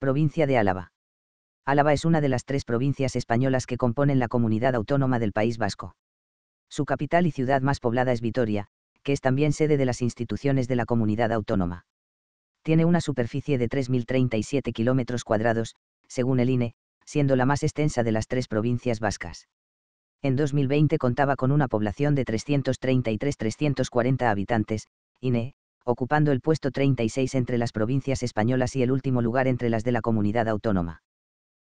Provincia de Álava. Álava es una de las tres provincias españolas que componen la comunidad autónoma del País Vasco. Su capital y ciudad más poblada es Vitoria, que es también sede de las instituciones de la comunidad autónoma. Tiene una superficie de 3.037 kilómetros cuadrados, según el INE, siendo la más extensa de las tres provincias vascas. En 2020 contaba con una población de 333-340 habitantes, INE, ocupando el puesto 36 entre las provincias españolas y el último lugar entre las de la comunidad autónoma.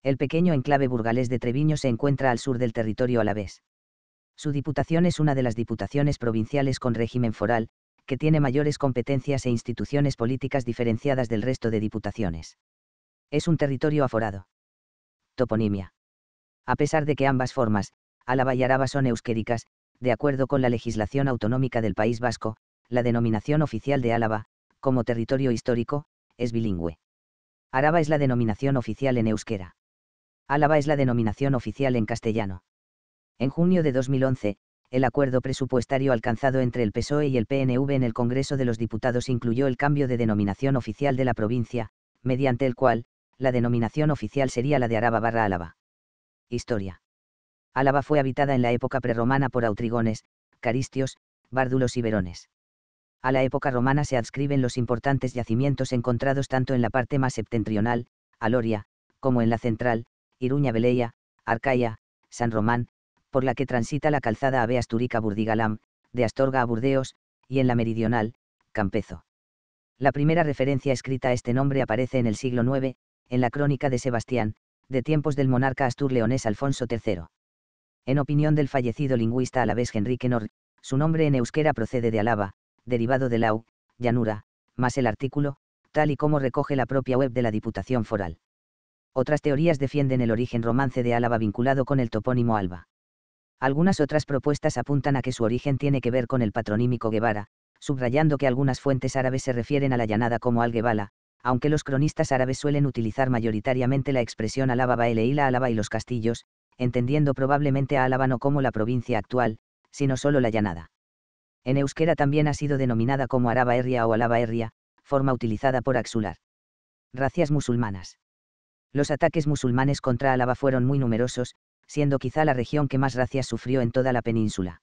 El pequeño enclave burgalés de Treviño se encuentra al sur del territorio a la vez. Su diputación es una de las diputaciones provinciales con régimen foral, que tiene mayores competencias e instituciones políticas diferenciadas del resto de diputaciones. Es un territorio aforado. Toponimia. A pesar de que ambas formas, a y Araba son euskéricas, de acuerdo con la legislación autonómica del País Vasco, la denominación oficial de Álava, como territorio histórico, es bilingüe. Araba es la denominación oficial en euskera. Álava es la denominación oficial en castellano. En junio de 2011, el acuerdo presupuestario alcanzado entre el PSOE y el PNV en el Congreso de los Diputados incluyó el cambio de denominación oficial de la provincia, mediante el cual, la denominación oficial sería la de Araba barra Álava. Historia. Álava fue habitada en la época prerromana por autrigones, caristios, bárdulos y verones a la época romana se adscriben los importantes yacimientos encontrados tanto en la parte más septentrional, Aloria, como en la central, Iruña Beleia, Arcaia, San Román, por la que transita la calzada Ave Asturica-Burdigalam, de Astorga a Burdeos, y en la meridional, Campezo. La primera referencia escrita a este nombre aparece en el siglo IX, en la crónica de Sebastián, de tiempos del monarca astur-leonés Alfonso III. En opinión del fallecido lingüista alavés Henrique Nor, su nombre en euskera procede de Alaba, derivado de lau, llanura, más el artículo, tal y como recoge la propia web de la Diputación Foral. Otras teorías defienden el origen romance de Álava vinculado con el topónimo Alba. Algunas otras propuestas apuntan a que su origen tiene que ver con el patronímico Guevara, subrayando que algunas fuentes árabes se refieren a la llanada como al aunque los cronistas árabes suelen utilizar mayoritariamente la expresión Álava la Álava y los castillos, entendiendo probablemente a Álava no como la provincia actual, sino solo la llanada. En euskera también ha sido denominada como araba herria o alaba herria, forma utilizada por Axular. Racias musulmanas. Los ataques musulmanes contra Álava fueron muy numerosos, siendo quizá la región que más racias sufrió en toda la península.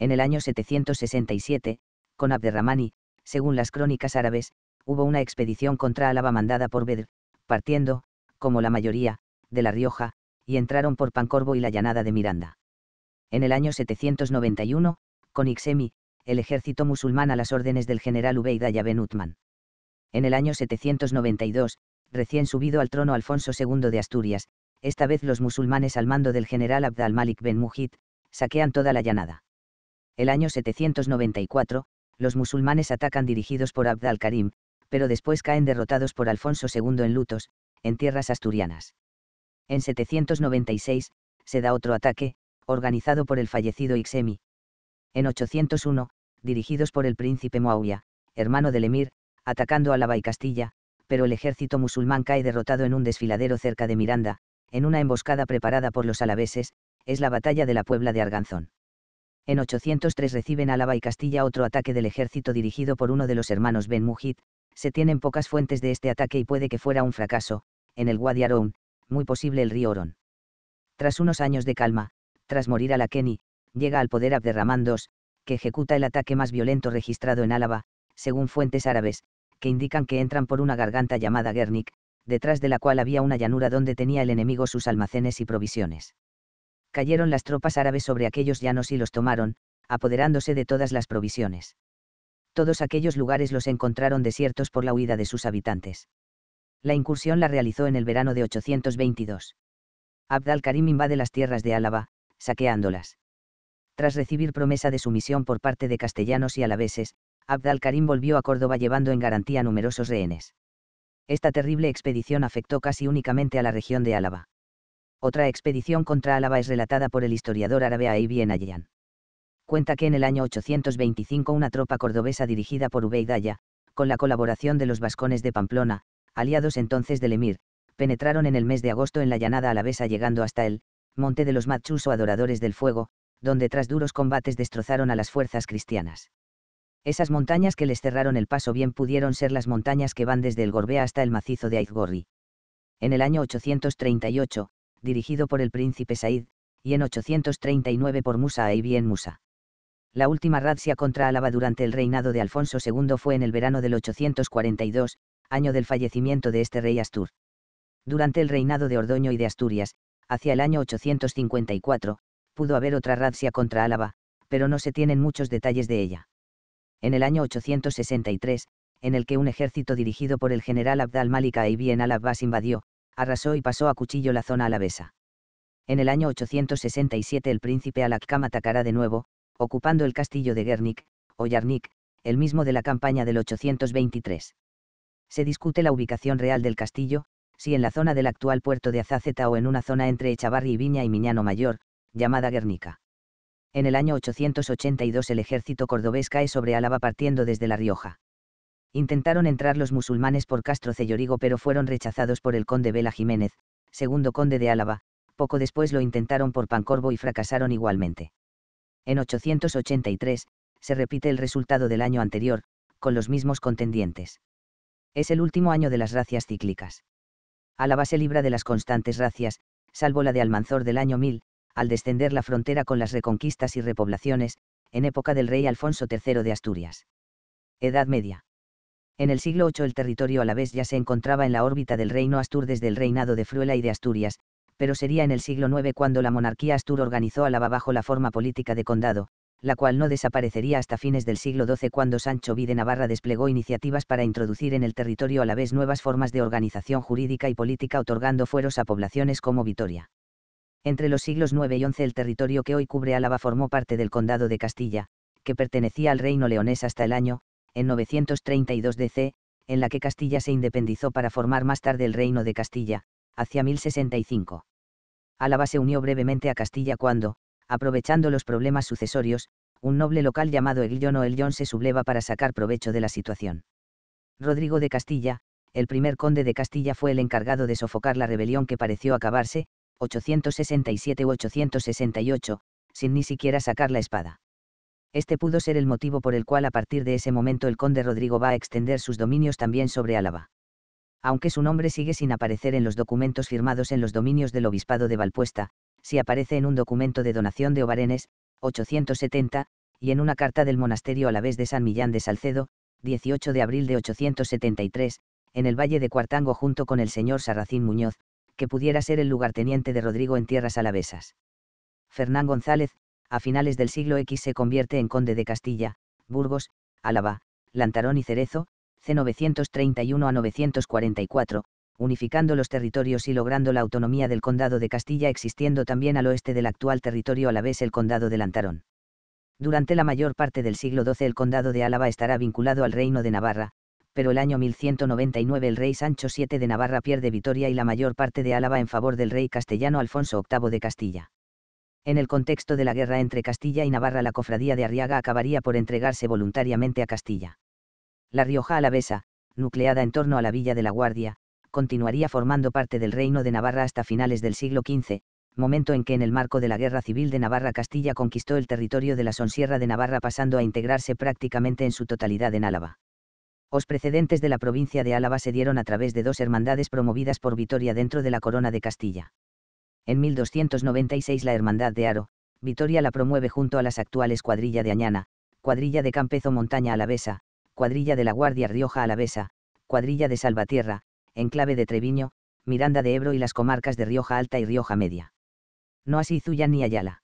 En el año 767, con Abderramani, según las crónicas árabes, hubo una expedición contra Álava mandada por Bedr, partiendo, como la mayoría, de La Rioja, y entraron por Pancorbo y la llanada de Miranda. En el año 791, con Ixemi, el ejército musulmán a las órdenes del general Ubeida Ben Utman. En el año 792, recién subido al trono Alfonso II de Asturias, esta vez los musulmanes al mando del general Abd al-Malik Ben Mujid, saquean toda la llanada. El año 794, los musulmanes atacan dirigidos por Abd al-Karim, pero después caen derrotados por Alfonso II en Lutos, en tierras asturianas. En 796, se da otro ataque, organizado por el fallecido Ixemi. En 801, dirigidos por el príncipe Muawiyah, hermano del emir, atacando a Alaba y Castilla, pero el ejército musulmán cae derrotado en un desfiladero cerca de Miranda, en una emboscada preparada por los alaveses, es la batalla de la Puebla de Arganzón. En 803 reciben Álava y Castilla otro ataque del ejército dirigido por uno de los hermanos Ben Mujid, se tienen pocas fuentes de este ataque y puede que fuera un fracaso, en el Guadiarón, muy posible el río Orón. Tras unos años de calma, tras morir a la Kenny llega al poder Abderramán II, ejecuta el ataque más violento registrado en Álava, según fuentes árabes, que indican que entran por una garganta llamada Guernic, detrás de la cual había una llanura donde tenía el enemigo sus almacenes y provisiones. Cayeron las tropas árabes sobre aquellos llanos y los tomaron, apoderándose de todas las provisiones. Todos aquellos lugares los encontraron desiertos por la huida de sus habitantes. La incursión la realizó en el verano de 822. Abd al-Karim invade las tierras de Álava, saqueándolas. Tras recibir promesa de sumisión por parte de castellanos y alaveses, Abd al-Karim volvió a Córdoba llevando en garantía numerosos rehenes. Esta terrible expedición afectó casi únicamente a la región de Álava. Otra expedición contra Álava es relatada por el historiador árabe Aibi Ayyan. Cuenta que en el año 825 una tropa cordobesa dirigida por Ubeidaya, con la colaboración de los vascones de Pamplona, aliados entonces del emir, penetraron en el mes de agosto en la llanada alavesa llegando hasta el monte de los Machus o adoradores del fuego, donde tras duros combates destrozaron a las fuerzas cristianas. Esas montañas que les cerraron el paso bien pudieron ser las montañas que van desde el Gorbea hasta el macizo de Aizgorri. En el año 838, dirigido por el príncipe Said, y en 839 por Musa y bien Musa. La última razia contra Álava durante el reinado de Alfonso II fue en el verano del 842, año del fallecimiento de este rey Astur. Durante el reinado de Ordoño y de Asturias, hacia el año 854, pudo haber otra razia contra Álava, pero no se tienen muchos detalles de ella. En el año 863, en el que un ejército dirigido por el general Abd al-Malik en al abbas invadió, arrasó y pasó a cuchillo la zona alavesa. En el año 867 el príncipe al atacará de nuevo, ocupando el castillo de Gernik, o Yarnik, el mismo de la campaña del 823. Se discute la ubicación real del castillo, si en la zona del actual puerto de Azaceta o en una zona entre Echavarri y Viña y Miñano Mayor, llamada Guernica. En el año 882 el ejército cordobés cae sobre Álava partiendo desde La Rioja. Intentaron entrar los musulmanes por Castro Cellorigo pero fueron rechazados por el conde Vela Jiménez, segundo conde de Álava, poco después lo intentaron por Pancorbo y fracasaron igualmente. En 883, se repite el resultado del año anterior, con los mismos contendientes. Es el último año de las racias cíclicas. Álava se libra de las constantes racias, salvo la de Almanzor del año 1000, al descender la frontera con las reconquistas y repoblaciones, en época del rey Alfonso III de Asturias. Edad Media. En el siglo VIII el territorio a la vez ya se encontraba en la órbita del reino Astur desde el reinado de Fruela y de Asturias, pero sería en el siglo IX cuando la monarquía Astur organizó a la bajo la forma política de condado, la cual no desaparecería hasta fines del siglo XII cuando Sancho de Navarra desplegó iniciativas para introducir en el territorio a la vez nuevas formas de organización jurídica y política otorgando fueros a poblaciones como Vitoria. Entre los siglos IX y XI el territorio que hoy cubre Álava formó parte del condado de Castilla, que pertenecía al reino leonés hasta el año, en 932 DC, en la que Castilla se independizó para formar más tarde el reino de Castilla, hacia 1065. Álava se unió brevemente a Castilla cuando, aprovechando los problemas sucesorios, un noble local llamado Eglion o Elion se subleva para sacar provecho de la situación. Rodrigo de Castilla, el primer conde de Castilla fue el encargado de sofocar la rebelión que pareció acabarse, 867 u 868, sin ni siquiera sacar la espada. Este pudo ser el motivo por el cual a partir de ese momento el conde Rodrigo va a extender sus dominios también sobre Álava. Aunque su nombre sigue sin aparecer en los documentos firmados en los dominios del obispado de Valpuesta, si aparece en un documento de donación de Ovarenes, 870, y en una carta del monasterio a la vez de San Millán de Salcedo, 18 de abril de 873, en el valle de Cuartango junto con el señor Sarracín Muñoz, que pudiera ser el lugarteniente de Rodrigo en tierras alavesas. Fernán González, a finales del siglo X se convierte en conde de Castilla, Burgos, Álava, Lantarón y Cerezo, C931 a 944, unificando los territorios y logrando la autonomía del condado de Castilla existiendo también al oeste del actual territorio alavés el condado de Lantarón. Durante la mayor parte del siglo XII el condado de Álava estará vinculado al reino de Navarra, pero el año 1199 el rey Sancho VII de Navarra pierde Vitoria y la mayor parte de Álava en favor del rey castellano Alfonso VIII de Castilla. En el contexto de la guerra entre Castilla y Navarra la cofradía de Arriaga acabaría por entregarse voluntariamente a Castilla. La Rioja alavesa, nucleada en torno a la villa de la Guardia, continuaría formando parte del reino de Navarra hasta finales del siglo XV, momento en que en el marco de la Guerra Civil de Navarra Castilla conquistó el territorio de la Sonsierra de Navarra pasando a integrarse prácticamente en su totalidad en Álava. Los precedentes de la provincia de Álava se dieron a través de dos hermandades promovidas por Vitoria dentro de la Corona de Castilla. En 1296 la Hermandad de Aro, Vitoria la promueve junto a las actuales cuadrilla de Añana, cuadrilla de Campezo Montaña Alavesa, cuadrilla de la Guardia Rioja Alavesa, cuadrilla de Salvatierra, enclave de Treviño, Miranda de Ebro y las comarcas de Rioja Alta y Rioja Media. No así Zuya ni Ayala.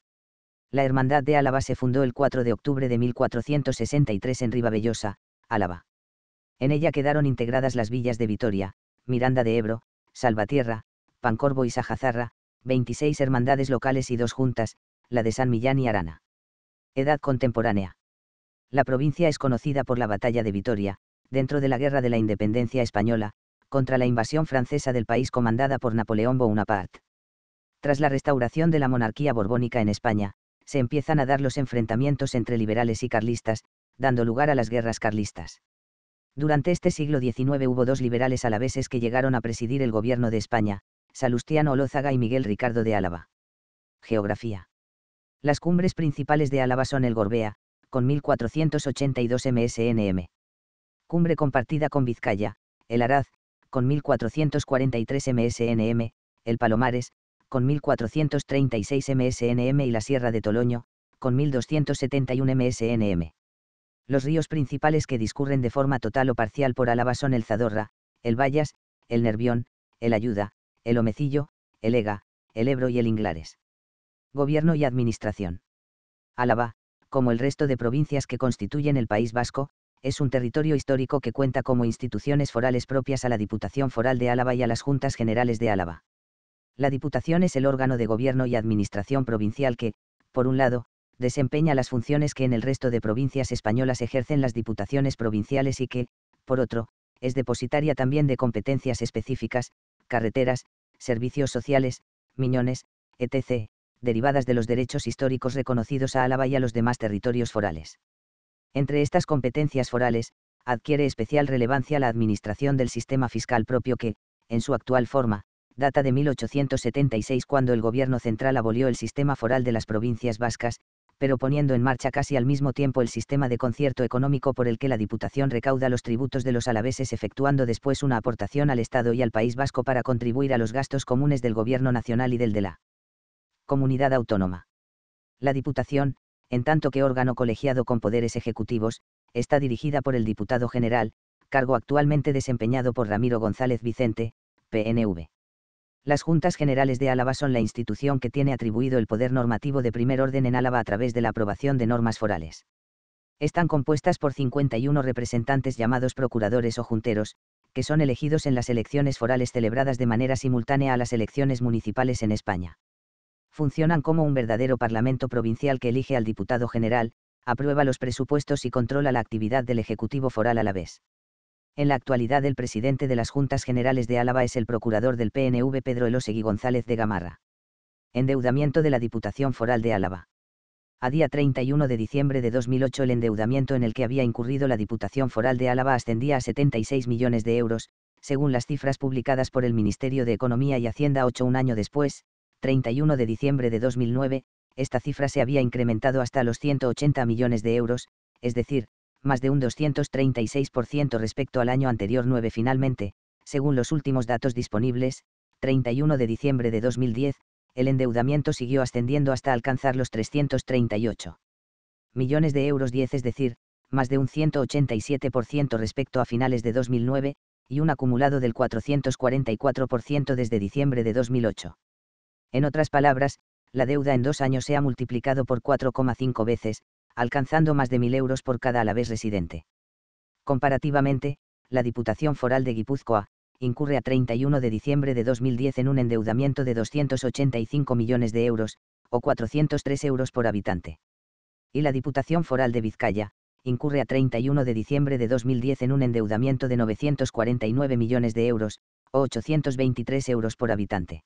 La Hermandad de Álava se fundó el 4 de octubre de 1463 en Ribabellosa, Álava. En ella quedaron integradas las villas de Vitoria, Miranda de Ebro, Salvatierra, Pancorbo y Sajazarra, 26 hermandades locales y dos juntas, la de San Millán y Arana. Edad contemporánea. La provincia es conocida por la batalla de Vitoria, dentro de la Guerra de la Independencia Española, contra la invasión francesa del país comandada por Napoleón Bonaparte. Tras la restauración de la monarquía borbónica en España, se empiezan a dar los enfrentamientos entre liberales y carlistas, dando lugar a las guerras carlistas. Durante este siglo XIX hubo dos liberales alaveses que llegaron a presidir el gobierno de España, Salustiano Olózaga y Miguel Ricardo de Álava. Geografía. Las cumbres principales de Álava son el Gorbea, con 1482 MSNM. Cumbre compartida con Vizcaya, el Araz, con 1443 MSNM, el Palomares, con 1436 MSNM y la Sierra de Toloño, con 1271 MSNM. Los ríos principales que discurren de forma total o parcial por Álava son el Zadorra, el Bayas, el Nervión, el Ayuda, el Omecillo, el Ega, el Ebro y el Inglares. Gobierno y administración. Álava, como el resto de provincias que constituyen el País Vasco, es un territorio histórico que cuenta como instituciones forales propias a la Diputación Foral de Álava y a las Juntas Generales de Álava. La Diputación es el órgano de gobierno y administración provincial que, por un lado, desempeña las funciones que en el resto de provincias españolas ejercen las diputaciones provinciales y que, por otro, es depositaria también de competencias específicas, carreteras, servicios sociales, miñones, etc., derivadas de los derechos históricos reconocidos a Álava y a los demás territorios forales. Entre estas competencias forales, adquiere especial relevancia la administración del sistema fiscal propio que, en su actual forma, data de 1876 cuando el gobierno central abolió el sistema foral de las provincias vascas, pero poniendo en marcha casi al mismo tiempo el sistema de concierto económico por el que la Diputación recauda los tributos de los alaveses efectuando después una aportación al Estado y al País Vasco para contribuir a los gastos comunes del Gobierno Nacional y del de la comunidad autónoma. La Diputación, en tanto que órgano colegiado con poderes ejecutivos, está dirigida por el Diputado General, cargo actualmente desempeñado por Ramiro González Vicente, PNV. Las Juntas Generales de Álava son la institución que tiene atribuido el poder normativo de primer orden en Álava a través de la aprobación de normas forales. Están compuestas por 51 representantes llamados procuradores o junteros, que son elegidos en las elecciones forales celebradas de manera simultánea a las elecciones municipales en España. Funcionan como un verdadero parlamento provincial que elige al diputado general, aprueba los presupuestos y controla la actividad del Ejecutivo foral a la vez. En la actualidad el presidente de las Juntas Generales de Álava es el procurador del PNV Pedro Elosegui González de Gamarra. Endeudamiento de la Diputación Foral de Álava. A día 31 de diciembre de 2008 el endeudamiento en el que había incurrido la Diputación Foral de Álava ascendía a 76 millones de euros, según las cifras publicadas por el Ministerio de Economía y Hacienda 8 un año después, 31 de diciembre de 2009, esta cifra se había incrementado hasta los 180 millones de euros, es decir, más de un 236% respecto al año anterior 9 finalmente, según los últimos datos disponibles, 31 de diciembre de 2010, el endeudamiento siguió ascendiendo hasta alcanzar los 338 millones de euros 10, es decir, más de un 187% respecto a finales de 2009, y un acumulado del 444% desde diciembre de 2008. En otras palabras, la deuda en dos años se ha multiplicado por 4,5 veces, alcanzando más de 1.000 euros por cada vez residente. Comparativamente, la Diputación Foral de Guipúzcoa, incurre a 31 de diciembre de 2010 en un endeudamiento de 285 millones de euros, o 403 euros por habitante. Y la Diputación Foral de Vizcaya, incurre a 31 de diciembre de 2010 en un endeudamiento de 949 millones de euros, o 823 euros por habitante.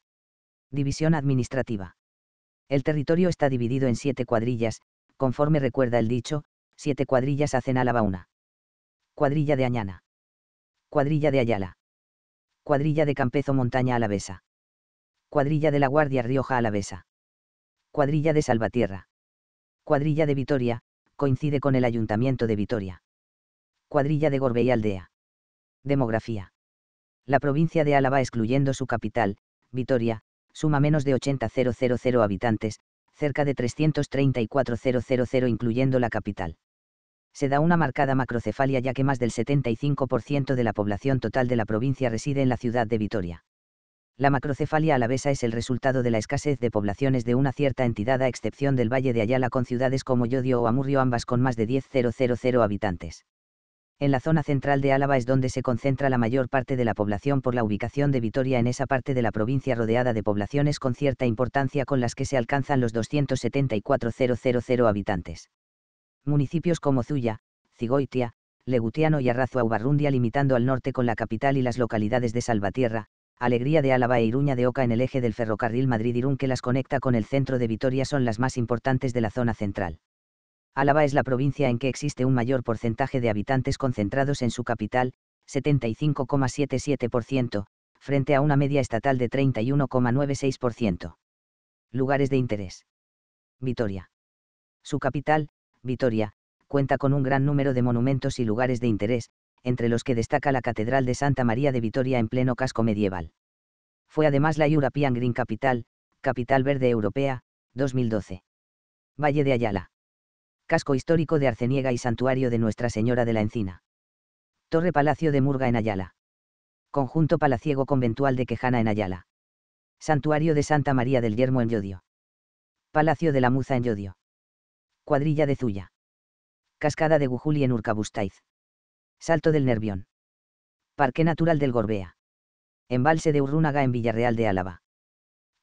División administrativa. El territorio está dividido en siete cuadrillas, conforme recuerda el dicho, siete cuadrillas hacen Álava una. Cuadrilla de Añana. Cuadrilla de Ayala. Cuadrilla de Campezo Montaña Alavesa. Cuadrilla de la Guardia Rioja Alavesa. Cuadrilla de Salvatierra. Cuadrilla de Vitoria, coincide con el Ayuntamiento de Vitoria. Cuadrilla de Gorbey Aldea. Demografía. La provincia de Álava, excluyendo su capital, Vitoria, suma menos de 80,000 habitantes, cerca de 334.000 incluyendo la capital. Se da una marcada macrocefalia ya que más del 75% de la población total de la provincia reside en la ciudad de Vitoria. La macrocefalia alavesa es el resultado de la escasez de poblaciones de una cierta entidad a excepción del Valle de Ayala con ciudades como Yodio o Amurrio ambas con más de 10.000 habitantes en la zona central de Álava es donde se concentra la mayor parte de la población por la ubicación de Vitoria en esa parte de la provincia rodeada de poblaciones con cierta importancia con las que se alcanzan los 274.000 habitantes. Municipios como Zuya, Cigoitia, Legutiano y Arrazo Ubarrundia limitando al norte con la capital y las localidades de Salvatierra, Alegría de Álava e Iruña de Oca en el eje del ferrocarril Madrid-Irún que las conecta con el centro de Vitoria son las más importantes de la zona central. Álava es la provincia en que existe un mayor porcentaje de habitantes concentrados en su capital, 75,77%, frente a una media estatal de 31,96%. Lugares de interés. Vitoria. Su capital, Vitoria, cuenta con un gran número de monumentos y lugares de interés, entre los que destaca la Catedral de Santa María de Vitoria en pleno casco medieval. Fue además la European Green Capital, Capital Verde Europea, 2012. Valle de Ayala casco histórico de Arceniega y santuario de Nuestra Señora de la Encina. Torre Palacio de Murga en Ayala. Conjunto Palaciego Conventual de Quejana en Ayala. Santuario de Santa María del Yermo en Yodio. Palacio de la Muza en Yodio. Cuadrilla de Zuya. Cascada de Gujuli en Urcabustaiz. Salto del Nervión. Parque Natural del Gorbea. Embalse de Urrúnaga en Villarreal de Álava.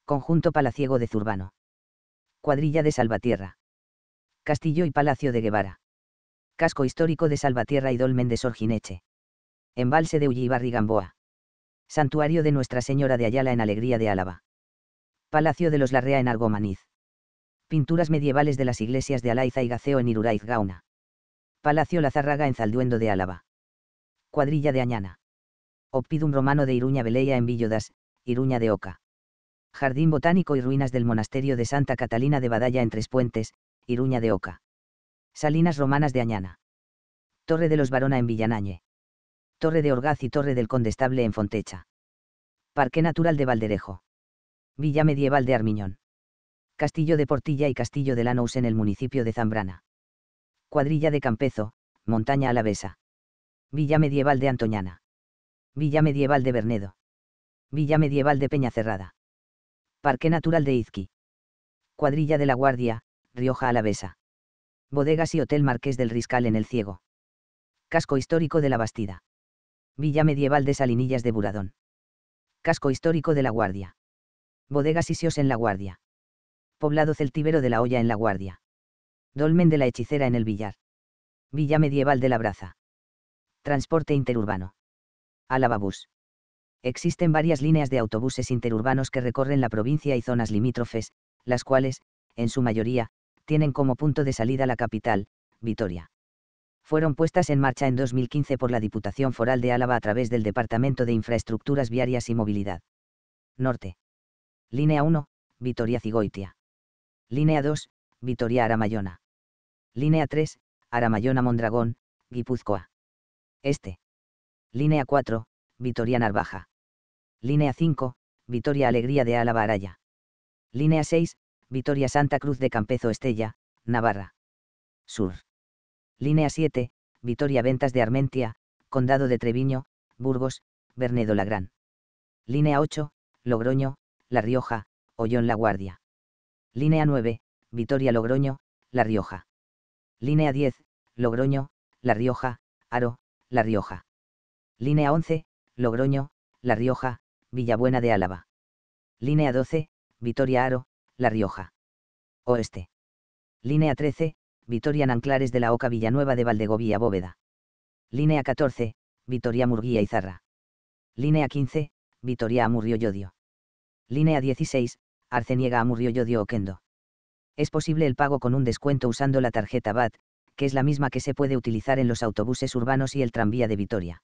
Conjunto Palaciego de Zurbano. Cuadrilla de Salvatierra. Castillo y Palacio de Guevara. Casco histórico de Salvatierra y Dolmen de Sorgineche. Embalse de Ullibarri Gamboa. Santuario de Nuestra Señora de Ayala en Alegría de Álava. Palacio de los Larrea en Argomaniz. Pinturas medievales de las iglesias de Alaiza y Gaceo en Iruraiz Gauna. Palacio Lazarraga en Zalduendo de Álava. Cuadrilla de Añana. Oppidum romano de Iruña Beleia en Villodas, Iruña de Oca. Jardín botánico y ruinas del monasterio de Santa Catalina de Badalla en Tres Puentes, Iruña de Oca. Salinas Romanas de Añana. Torre de los Barona en Villanañe. Torre de Orgaz y Torre del Condestable en Fontecha. Parque Natural de Valderejo. Villa Medieval de Armiñón. Castillo de Portilla y Castillo de Lanous en el municipio de Zambrana. Cuadrilla de Campezo, Montaña Alavesa. Villa Medieval de Antoñana. Villa Medieval de Bernedo. Villa Medieval de Peñacerrada. Parque Natural de Izqui. Cuadrilla de la Guardia, Rioja Alavesa. Bodegas y Hotel Marqués del Riscal en el Ciego. Casco histórico de la Bastida. Villa medieval de Salinillas de Buradón. Casco histórico de la Guardia. Bodegas Isios en la Guardia. Poblado celtíbero de la Olla en la Guardia. Dolmen de la Hechicera en el Villar. Villa medieval de la Braza. Transporte interurbano. Alababús. Existen varias líneas de autobuses interurbanos que recorren la provincia y zonas limítrofes, las cuales, en su mayoría, tienen como punto de salida la capital, Vitoria. Fueron puestas en marcha en 2015 por la Diputación Foral de Álava a través del Departamento de Infraestructuras Viarias y Movilidad. Norte. Línea 1, Vitoria-Cigoitia. Línea 2, Vitoria-Aramayona. Línea 3, Aramayona-Mondragón, Guipúzcoa. Este. Línea 4, vitoria narbaja Línea 5, Vitoria-Alegría de Álava-Araya. Línea 6, Vitoria Santa Cruz de Campezo Estella, Navarra. Sur. Línea 7, Vitoria Ventas de Armentia, Condado de Treviño, Burgos, Bernedo La Gran. Línea 8, Logroño, La Rioja, Ollón La Guardia. Línea 9, Vitoria Logroño, La Rioja. Línea 10, Logroño, La Rioja, Aro, La Rioja. Línea 11, Logroño, La Rioja, Villabuena de Álava. Línea 12, Vitoria Aro, la Rioja. Oeste. Línea 13, Vitoria-Nanclares de la Oca Villanueva de Valdegovía Bóveda. Línea 14, Vitoria-Murguía Izarra. Línea 15, Vitoria-Amurrio-Yodio. Línea 16, Arceniega-Amurrio-Yodio-Oquendo. Es posible el pago con un descuento usando la tarjeta BAT, que es la misma que se puede utilizar en los autobuses urbanos y el tranvía de Vitoria.